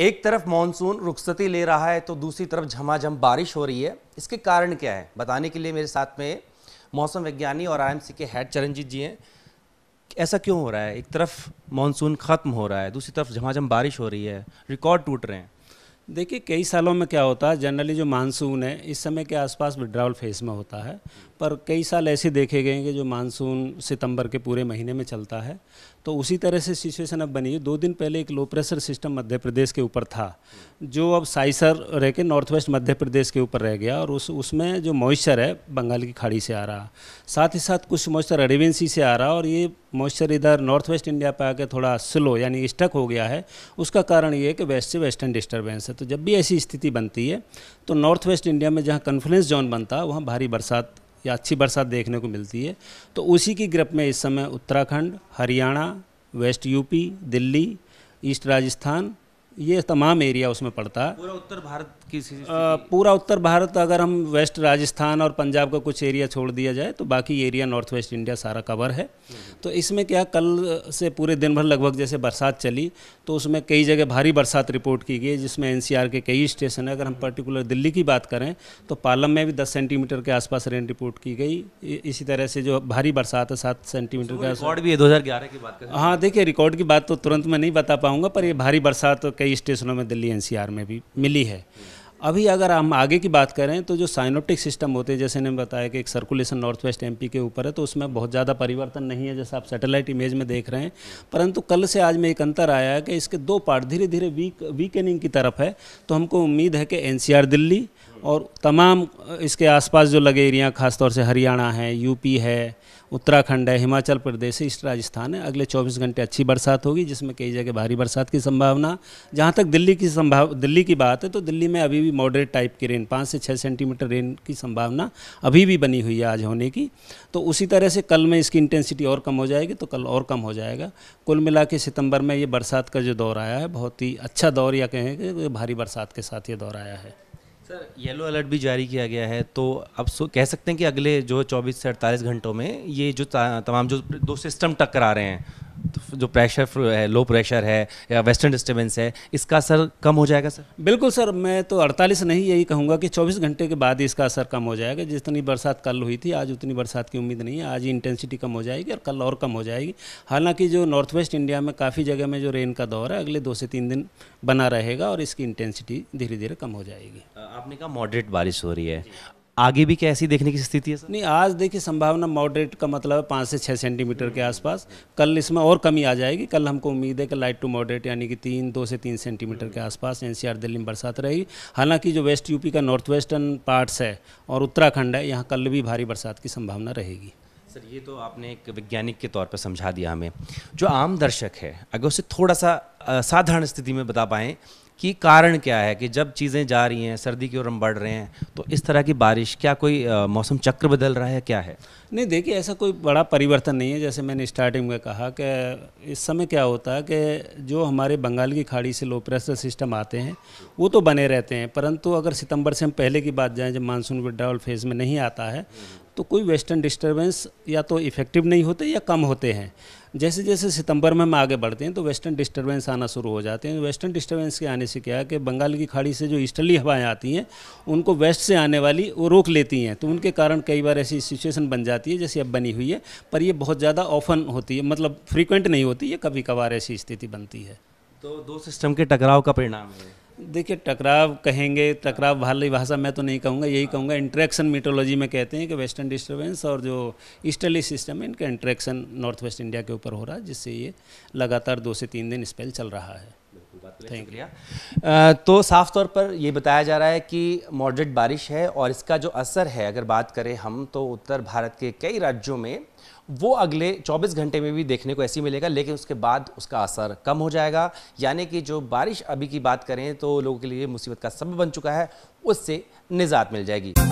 एक तरफ मानसून रुखसती ले रहा है तो दूसरी तरफ झमाझम बारिश हो रही है इसके कारण क्या है बताने के लिए मेरे साथ में मौसम वैज्ञानिक और आईएमसी के हेड चरणजीत जी हैं ऐसा क्यों हो रहा है एक तरफ मानसून ख़त्म हो रहा है दूसरी तरफ झमाझम बारिश हो रही है रिकॉर्ड टूट रहे हैं देखिए कई सालों में क्या होता है जनरली जो मानसून है इस समय के आसपास विड्रावल फेज़ में होता है पर कई साल ऐसे देखे गए हैं कि जो मानसून सितंबर के पूरे महीने में चलता है तो उसी तरह से सिचुएशन अब बनी है दो दिन पहले एक लो प्रेशर सिस्टम मध्य प्रदेश के ऊपर था जो अब साइसर रह के नॉर्थ वेस्ट मध्य प्रदेश के ऊपर रह गया और उस उसमें जो मॉइस्चर है बंगाल की खाड़ी से आ रहा साथ ही साथ कुछ मॉइस्चर अरेबेंसी से आ रहा और ये मॉइस्चर इधर नॉर्थ वेस्ट इंडिया पर आकर थोड़ा स्लो यानी स्टक हो गया है उसका कारण ये है कि वेस्ट से वेस्टर्न डिस्टर्बेंस है तो जब भी ऐसी स्थिति बनती है तो नॉर्थ वेस्ट इंडिया में जहाँ कन्फ्लुएंस जोन बनता है वहाँ भारी बरसात या अच्छी बरसात देखने को मिलती है तो उसी की ग्रप में इस समय उत्तराखंड हरियाणा वेस्ट यूपी दिल्ली ईस्ट राजस्थान ये तमाम एरिया उसमें पड़ता पूरा उत्तर भारत की आ, पूरा उत्तर भारत अगर हम वेस्ट राजस्थान और पंजाब का कुछ एरिया छोड़ दिया जाए तो बाकी एरिया नॉर्थ वेस्ट इंडिया सारा कवर है हम्म। तो इसमें क्या कल से पूरे दिन भर लगभग जैसे बरसात चली तो उसमें कई जगह भारी बरसात रिपोर्ट की गई जिसमें एन के कई स्टेशन है अगर हम पर्टिकुलर दिल्ली की बात करें तो पालम में भी दस सेंटीमीटर के आसपास रेन रिपोर्ट की गई इसी तरह से जो भारी बरसात है सात सेंटीमीटर तो का रिकॉर्ड भी है दो की बात हाँ देखिए रिकॉर्ड की बात तो तुरंत मैं नहीं बता पाऊँगा पर ये भारी बरसात कई कई स्टेशनों में दिल्ली एनसीआर में भी मिली है अभी अगर हम आगे की बात करें तो जो साइनोटिक सिस्टम होते हैं जैसे ने बताया कि एक सर्कुलेशन नॉर्थ वेस्ट एमपी के ऊपर है तो उसमें बहुत ज़्यादा परिवर्तन नहीं है जैसा आप सैटेलाइट इमेज में देख रहे हैं परंतु कल से आज में एक अंतर आया है कि इसके दो पार्ट धीरे धीरे वीक वीकेनिंग की तरफ है तो हमको उम्मीद है कि एन दिल्ली और तमाम इसके आसपास जो लगे एरिया खासतौर से हरियाणा है यूपी है उत्तराखंड है हिमाचल प्रदेश ईस्ट राजस्थान है अगले 24 घंटे अच्छी बरसात होगी जिसमें कई जगह भारी बरसात की संभावना जहाँ तक दिल्ली की संभाव दिल्ली की बात है तो दिल्ली में अभी भी मॉडरेट टाइप की रेन पाँच से छः सेंटीमीटर रेन की संभावना अभी भी बनी हुई है आज होने की तो उसी तरह से कल में इसकी इंटेंसिटी और कम हो जाएगी तो कल और कम हो जाएगा कुल मिला के सितंबर में ये बरसात का जो दौर आया है बहुत ही अच्छा दौर या कहें कि भारी बरसात के साथ ये दौर आया है सर येलो अलर्ट भी जारी किया गया है तो अब कह सकते हैं कि अगले जो 24 से 48 घंटों में ये जो तमाम जो दो सिस्टम टकरा रहे हैं जो प्रेशर है लो प्रेशर है या वेस्टर्न डिस्टर्बेंस है इसका असर कम हो जाएगा सर बिल्कुल सर मैं तो 48 नहीं यही कहूँगा कि 24 घंटे के बाद इसका असर कम हो जाएगा जितनी बरसात कल हुई थी आज उतनी बरसात की उम्मीद नहीं है आज इंटेंसिटी कम हो जाएगी और कल और कम हो जाएगी हालाँकि जो नॉर्थ वेस्ट इंडिया में काफ़ी जगह में जो रेन का दौर है अगले दो से तीन दिन बना रहेगा और इसकी इंटेंसिटी धीरे धीरे कम हो जाएगी आपने कहा मॉडरेट बारिश हो रही है आगे भी क्या ऐसी देखने की स्थिति है सर नहीं आज देखिए संभावना मॉडरेट का मतलब है पाँच से छः सेंटीमीटर के आसपास कल इसमें और कमी आ जाएगी कल हमको उम्मीद है कि लाइट टू मॉडरेट यानी कि तीन दो से तीन सेंटीमीटर के आसपास एन दिल्ली में बरसात रहेगी हालांकि जो वेस्ट यूपी का नॉर्थ वेस्टर्न पार्ट्स है और उत्तराखंड है यहाँ कल भी भारी बरसात की संभावना रहेगी सर ये तो आपने एक वैज्ञानिक के तौर पर समझा दिया हमें जो आम दर्शक है अगर उसे थोड़ा सा साधारण स्थिति में बता पाएँ कि कारण क्या है कि जब चीज़ें जा रही हैं सर्दी की ओर हम बढ़ रहे हैं तो इस तरह की बारिश क्या कोई मौसम चक्र बदल रहा है क्या है नहीं देखिए ऐसा कोई बड़ा परिवर्तन नहीं है जैसे मैंने स्टार्टिंग में कहा कि इस समय क्या होता है कि जो हमारे बंगाल की खाड़ी से लो प्रेशर सिस्टम आते हैं वो तो बने रहते हैं परंतु अगर सितंबर से हम पहले की बात जाएँ जब मानसून विड्रावल फेज़ में नहीं आता है तो कोई वेस्टर्न डिस्टर्बेंस या तो इफ़ेक्टिव नहीं होते या कम होते हैं जैसे जैसे सितंबर में हम आगे बढ़ते हैं तो वेस्टर्न डिस्टर्बेंस आना शुरू हो जाते हैं वेस्टर्न डिस्टर्बेंस के आने से क्या है कि बंगाल की खाड़ी से जो ईस्टर्ली हवाएं आती हैं उनको वेस्ट से आने वाली वो रोक लेती हैं तो उनके कारण कई बार ऐसी सिचुएशन बन जाती है जैसे अब बनी हुई है पर यह बहुत ज़्यादा ऑफन होती है मतलब फ्रिक्वेंट नहीं होती है कभी कभार ऐसी स्थिति बनती है तो दो सिस्टम के टकराव का परिणाम है देखिए टकराव कहेंगे टकराव भाली भाषा मैं तो नहीं कहूँगा यही कहूँगा इंट्रैक्शन मीटोलॉजी में कहते हैं कि वेस्टर्न डिस्टर्बेंस और जो ईस्टर्ली सिस्टम है इनका इंट्रैक्शन नॉर्थ वेस्ट इंडिया के ऊपर हो रहा है जिससे ये लगातार दो से तीन दिन स्पेल चल रहा है थैंक यू तो साफ तौर पर ये बताया जा रहा है कि मॉडरेट बारिश है और इसका जो असर है अगर बात करें हम तो उत्तर भारत के कई राज्यों में वो अगले 24 घंटे में भी देखने को ऐसी मिलेगा लेकिन उसके बाद उसका असर कम हो जाएगा यानी कि जो बारिश अभी की बात करें तो लोगों के लिए मुसीबत का सब बन चुका है उससे निजात मिल जाएगी